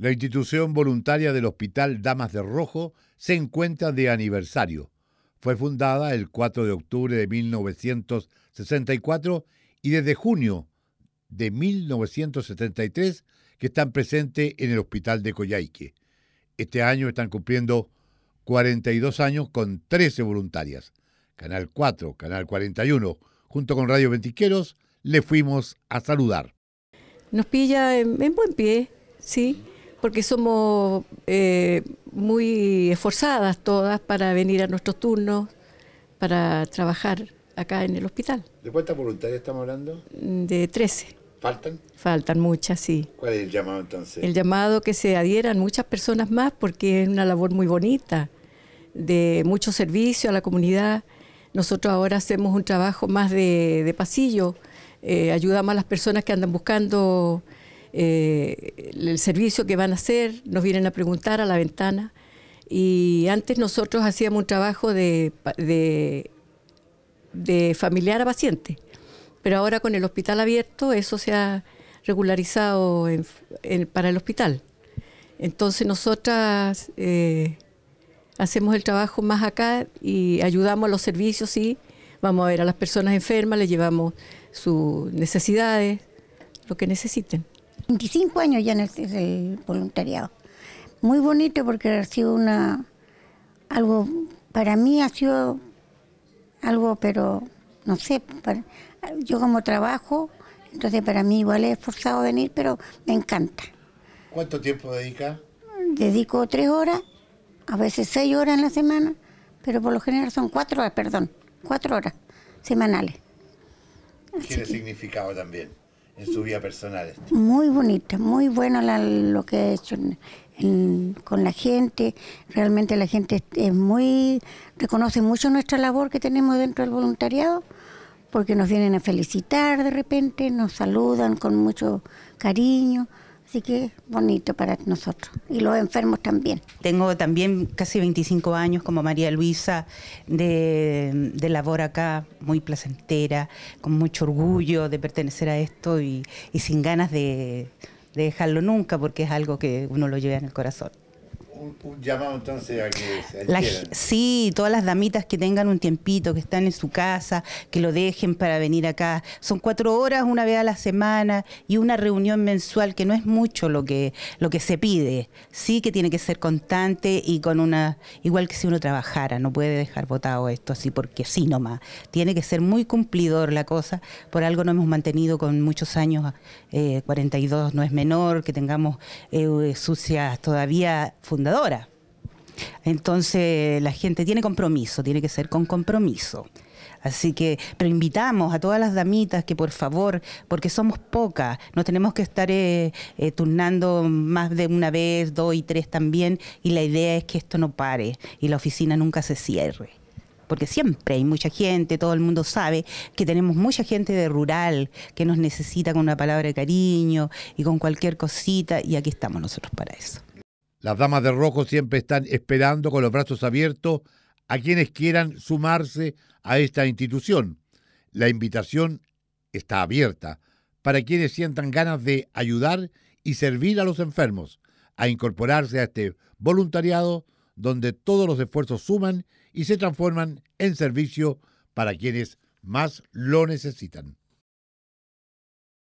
La institución voluntaria del Hospital Damas de Rojo se encuentra de aniversario. Fue fundada el 4 de octubre de 1964 y desde junio de 1973 que están presentes en el Hospital de Coyhaique. Este año están cumpliendo 42 años con 13 voluntarias. Canal 4, Canal 41, junto con Radio Ventiqueros, le fuimos a saludar. Nos pilla en buen pie, sí porque somos eh, muy esforzadas todas para venir a nuestros turnos, para trabajar acá en el hospital. ¿De cuántas voluntarias estamos hablando? Mm, de 13. ¿Faltan? Faltan muchas, sí. ¿Cuál es el llamado entonces? El llamado que se adhieran muchas personas más porque es una labor muy bonita, de mucho servicio a la comunidad. Nosotros ahora hacemos un trabajo más de, pasillo, eh, ayudamos a las personas que andan buscando eh, el servicio que van a hacer, nos vienen a preguntar a la ventana. Y antes nosotros hacíamos un trabajo de, familiar a paciente, pero ahora con el hospital abierto eso se ha regularizado para el hospital. Entonces nosotras eh, hacemos el trabajo más acá y ayudamos a los servicios, y vamos a ver a las personas enfermas, les llevamos sus necesidades, lo que necesiten. 25 años ya en el, voluntariado. Muy bonito porque ha sido una, algo, para mí ha sido algo, pero no sé, yo como trabajo, entonces para mí igual he esforzado venir, pero me encanta. ¿Cuánto tiempo dedica? Dedico tres horas, a veces seis horas en la semana, pero por lo general son cuatro horas, perdón, cuatro horas semanales. Tiene significado también en su vida personal. Este. Muy bonita, muy bueno lo que ha hecho con la gente. Realmente la gente es muy reconoce mucho nuestra labor que tenemos dentro del voluntariado, porque nos vienen a felicitar de repente, nos saludan con mucho cariño. Así que bonito para nosotros y los enfermos también. Tengo también casi 25 años como María Luisa de, labor acá, muy placentera, con mucho orgullo de pertenecer a esto y, sin ganas de dejarlo nunca porque es algo que uno lo lleva en el corazón un, llamado entonces a que Sí, todas las damitas que tengan un tiempito, que están en su casa, que lo dejen para venir acá. Son cuatro horas una vez a la semana y una reunión mensual, que no es mucho lo que, lo que se pide. Sí que tiene que ser constante y con una, igual que si uno trabajara, no puede dejar votado esto así porque sí nomás. Tiene que ser muy cumplidor la cosa. Por algo no hemos mantenido con muchos años, 42 eh, no es menor, que tengamos eh, sucias todavía entonces la gente tiene compromiso, tiene que ser con compromiso. Así que, pero invitamos a todas las damitas que por favor, porque somos pocas, no tenemos que estar eh, eh, turnando más de una vez, dos y tres también, y la idea es que esto no pare y la oficina nunca se cierre. Porque siempre hay mucha gente, todo el mundo sabe que tenemos mucha gente de rural que nos necesita con una palabra de cariño y con cualquier cosita, y aquí estamos nosotros para eso. Las damas de rojo siempre están esperando con los brazos abiertos a quienes quieran sumarse a esta institución. La invitación está abierta para quienes sientan ganas de ayudar y servir a los enfermos, a incorporarse a este voluntariado donde todos los esfuerzos suman y se transforman en servicio para quienes más lo necesitan.